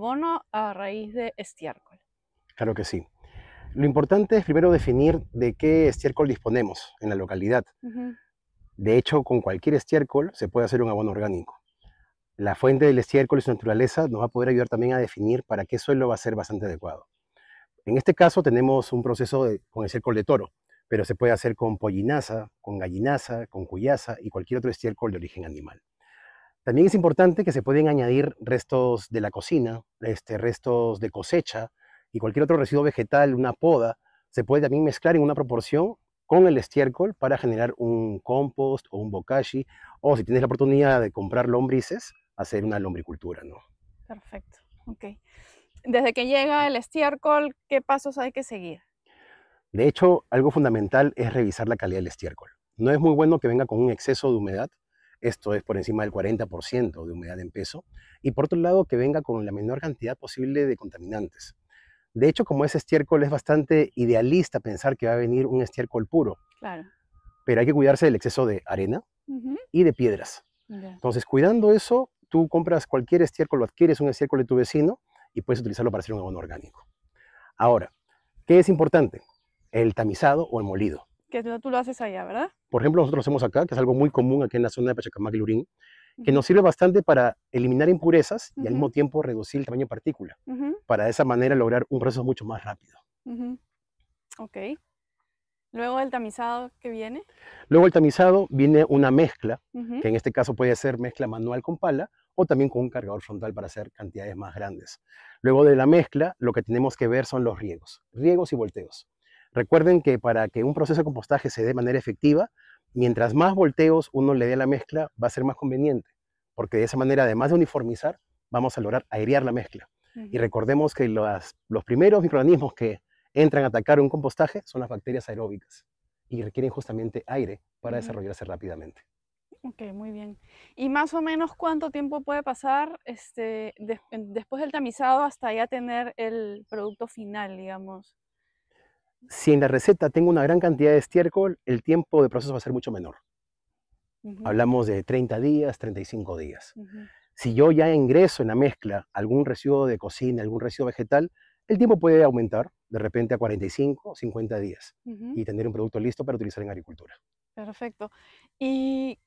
abono a raíz de estiércol? Claro que sí. Lo importante es primero definir de qué estiércol disponemos en la localidad. De hecho, con cualquier estiércol se puede hacer un abono orgánico. La fuente del estiércol y su naturaleza nos va a poder ayudar también a definir para qué suelo va a ser bastante adecuado. En este caso tenemos un proceso de, con estiércol de toro, pero se puede hacer con pollinaza, con gallinaza, con cuyaza y cualquier otro estiércol de origen animal. También es importante que se pueden añadir restos de la cocina, este, restos de cosecha y cualquier otro residuo vegetal, una poda, se puede también mezclar en una proporción con el estiércol para generar un compost o un bokashi, o si tienes la oportunidad de comprar lombrices, hacer una lombricultura, ¿no? Perfecto, ok. Desde que llega el estiércol, ¿qué pasos hay que seguir? De hecho, algo fundamental es revisar la calidad del estiércol. No es muy bueno que venga con un exceso de humedad, esto es por encima del 40% de humedad en peso, y por otro lado que venga con la menor cantidad posible de contaminantes. De hecho, como es estiércol es bastante idealista pensar que va a venir un estiércol puro, claro. pero hay que cuidarse del exceso de arena y de piedras. Entonces, cuidando eso, tú compras cualquier estiércol lo adquieres un estiércol de tu vecino y puedes utilizarlo para hacer un abono orgánico. Ahora, ¿qué es importante? El tamizado o el molido. Que tú lo haces allá, ¿verdad? Por ejemplo, nosotros lo hacemos acá, que es algo muy común aquí en la zona de Pachacamac Lurín, que nos sirve bastante para eliminar impurezas y al mismo tiempo reducir el tamaño de partícula, para de esa manera lograr un proceso mucho más rápido. Ok. Luego el tamizado que viene. Luego el tamizado viene una mezcla, que en este caso puede ser mezcla manual con pala o también con un cargador frontal para hacer cantidades más grandes. Luego de la mezcla, lo que tenemos que ver son los riegos, riegos y volteos. Recuerden que para que un proceso de compostaje se dé de manera efectiva, mientras más volteos uno le dé a la mezcla, va a ser más conveniente, porque de esa manera, además de uniformizar, vamos a lograr airear la mezcla. Y recordemos que los, primeros microorganismos que entran a atacar un compostaje son las bacterias aeróbicas y requieren justamente aire para desarrollarse rápidamente. Ok, muy bien. ¿Y más o menos cuánto tiempo puede pasar este, después del tamizado hasta ya tener el producto final, digamos? si en la receta tengo una gran cantidad de estiércol, el tiempo de proceso va a ser mucho menor. Hablamos de 30 días, 35 días. Si yo ya ingreso en la mezcla algún residuo de cocina, algún residuo vegetal, el tiempo puede aumentar de repente a 45 o 50 días y tener un producto listo para utilizar en agricultura. Perfecto. ¿Y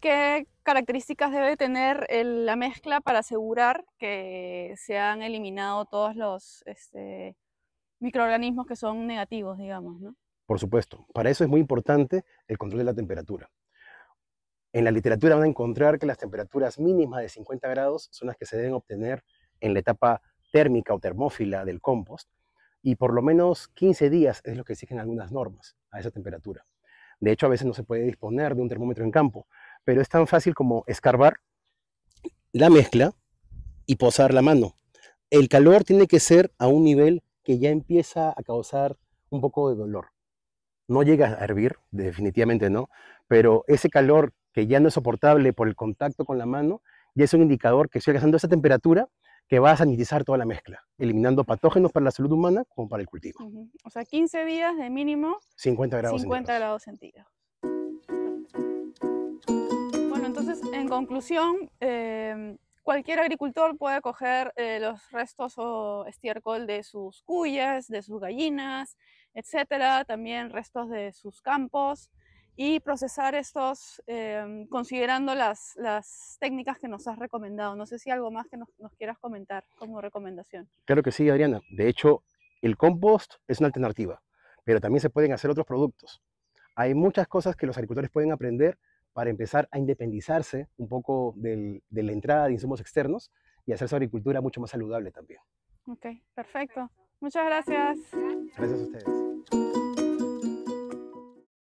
qué características debe tener la mezcla para asegurar que se han eliminado todos los... Este, microorganismos que son negativos, digamos, ¿no? Por supuesto. Para eso es muy importante el control de la temperatura. En la literatura van a encontrar que las temperaturas mínimas de 50 grados son las que se deben obtener en la etapa térmica o termófila del compost y por lo menos 15 días es lo que exigen algunas normas a esa temperatura. De hecho, a veces no se puede disponer de un termómetro en campo, pero es tan fácil como escarbar la mezcla y posar la mano. El calor tiene que ser a un nivel que ya empieza a causar un poco de dolor. No llega a hervir, definitivamente no, pero ese calor que ya no es soportable por el contacto con la mano, ya es un indicador que sigue alcanzando esa temperatura que va a sanitizar toda la mezcla, eliminando patógenos para la salud humana como para el cultivo. O sea, 15 días de mínimo 50 grados 50 centígrados. Bueno, entonces, en conclusión, em, Cualquier agricultor puede coger eh, los restos o estiércol de sus cuyas, de sus gallinas, etcétera, también restos de sus campos y procesar estos em, considerando las, las, técnicas que nos has recomendado. No sé si algo más que nos, nos, quieras comentar como recomendación. Claro que sí, Adriana. De hecho, el compost es una alternativa, pero también se pueden hacer otros productos. Hay muchas cosas que los agricultores pueden aprender para empezar a independizarse un poco de la entrada de insumos externos y hacer su agricultura mucho más saludable también. Ok, perfecto. Muchas gracias. Gracias a ustedes.